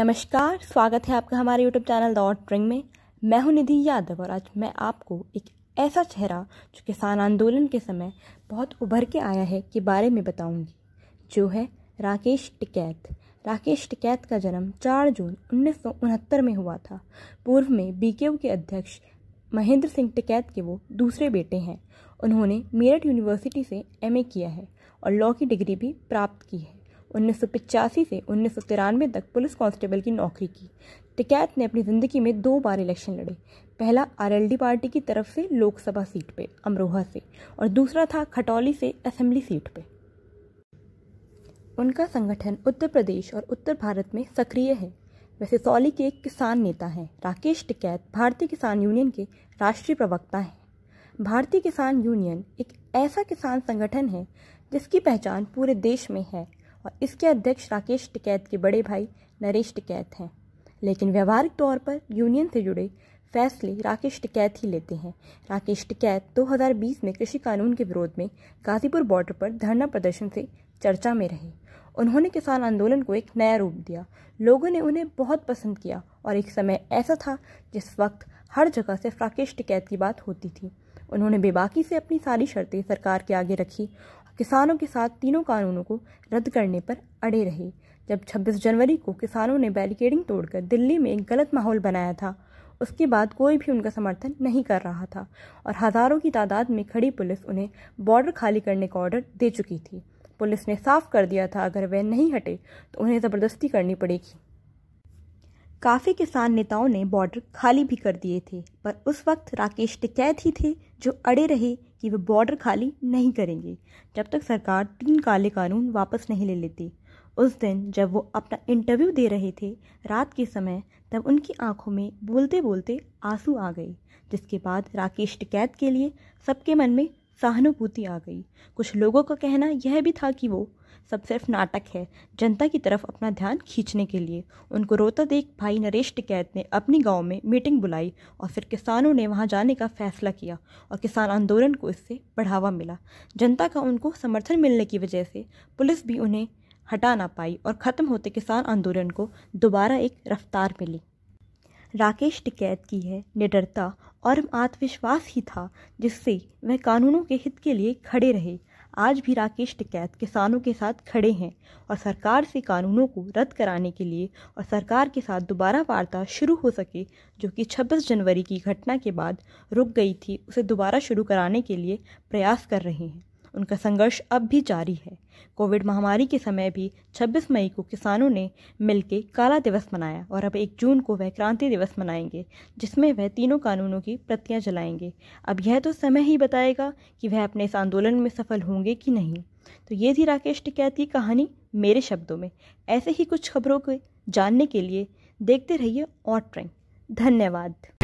नमस्कार स्वागत है आपका हमारे यूट्यूब चैनल दॉट ट्रिंग में मैं हूं निधि यादव और आज मैं आपको एक ऐसा चेहरा जो किसान आंदोलन के समय बहुत उभर के आया है के बारे में बताऊंगी जो है राकेश टिकैत राकेश टिकैत का जन्म 4 जून उन्नीस में हुआ था पूर्व में बी के अध्यक्ष महेंद्र सिंह टिकैत के वो दूसरे बेटे हैं उन्होंने मेरठ यूनिवर्सिटी से एम किया है और लॉ की डिग्री भी प्राप्त की है उन्नीस से उन्नीस तक पुलिस कांस्टेबल की नौकरी की टिकैत ने अपनी ज़िंदगी में दो बार इलेक्शन लड़े पहला आरएलडी पार्टी की तरफ से लोकसभा सीट पे अमरोहा से और दूसरा था खटौली से असेंबली सीट पे उनका संगठन उत्तर प्रदेश और उत्तर भारत में सक्रिय है वैसे सौली के एक किसान नेता हैं राकेश टिकैत भारतीय किसान यूनियन के राष्ट्रीय प्रवक्ता हैं भारतीय किसान यूनियन एक ऐसा किसान संगठन है जिसकी पहचान पूरे देश में है और इसके अध्यक्ष राकेश टिकैत के बड़े भाई नरेश टिकैत हैं लेकिन व्यवहारिक तौर पर यूनियन से जुड़े फैसले राकेश टिकैत ही लेते हैं राकेश टिकैत 2020 में कृषि कानून के विरोध में गाजीपुर बॉर्डर पर धरना प्रदर्शन से चर्चा में रहे उन्होंने किसान आंदोलन को एक नया रूप दिया लोगों ने उन्हें बहुत पसंद किया और एक समय ऐसा था जिस वक्त हर जगह सिर्फ राकेश टिकैत की बात होती थी उन्होंने बेबाकी से अपनी सारी शर्तें सरकार के आगे रखी किसानों के साथ तीनों कानूनों को रद्द करने पर अड़े रहे जब 26 जनवरी को किसानों ने बैरिकेडिंग तोड़कर दिल्ली में एक गलत माहौल बनाया था उसके बाद कोई भी उनका समर्थन नहीं कर रहा था और हज़ारों की तादाद में खड़ी पुलिस उन्हें बॉर्डर खाली करने का ऑर्डर दे चुकी थी पुलिस ने साफ कर दिया था अगर वह नहीं हटे तो उन्हें ज़बरदस्ती करनी पड़ेगी काफ़ी किसान नेताओं ने बॉर्डर खाली भी कर दिए थे पर उस वक्त राकेश टिकैत ही थे जो अड़े रहे कि वे बॉर्डर खाली नहीं करेंगे जब तक सरकार तीन काले कानून वापस नहीं ले लेती उस दिन जब वो अपना इंटरव्यू दे रहे थे रात के समय तब उनकी आंखों में बोलते बोलते आंसू आ गए जिसके बाद राकेश टिकैत के लिए सबके मन में सहानुभूति आ गई कुछ लोगों का कहना यह भी था कि वो सब सिर्फ नाटक है जनता की तरफ अपना ध्यान खींचने के लिए उनको रोता देख भाई नरेश टिकैत ने अपने गांव में मीटिंग बुलाई और फिर किसानों ने वहां जाने का फैसला किया और किसान आंदोलन को इससे बढ़ावा मिला जनता का उनको समर्थन मिलने की वजह से पुलिस भी उन्हें हटा ना पाई और ख़त्म होते किसान आंदोलन को दोबारा एक रफ्तार मिली राकेश टिकैत की है निडरता और आत्मविश्वास ही था जिससे वह कानूनों के हित के लिए खड़े रहे आज भी राकेश टिकैत किसानों के साथ खड़े हैं और सरकार से कानूनों को रद्द कराने के लिए और सरकार के साथ दोबारा वार्ता शुरू हो सके जो कि 26 जनवरी की घटना के बाद रुक गई थी उसे दोबारा शुरू कराने के लिए प्रयास कर रहे हैं उनका संघर्ष अब भी जारी है कोविड महामारी के समय भी 26 मई को किसानों ने मिलकर काला दिवस मनाया और अब 1 जून को वह क्रांति दिवस मनाएंगे जिसमें वह तीनों कानूनों की प्रतियां जलाएंगे अब यह तो समय ही बताएगा कि वह अपने इस आंदोलन में सफल होंगे कि नहीं तो ये थी राकेश टिकैत की कहानी मेरे शब्दों में ऐसे ही कुछ खबरों को जानने के लिए देखते रहिए और ट्रेंग धन्यवाद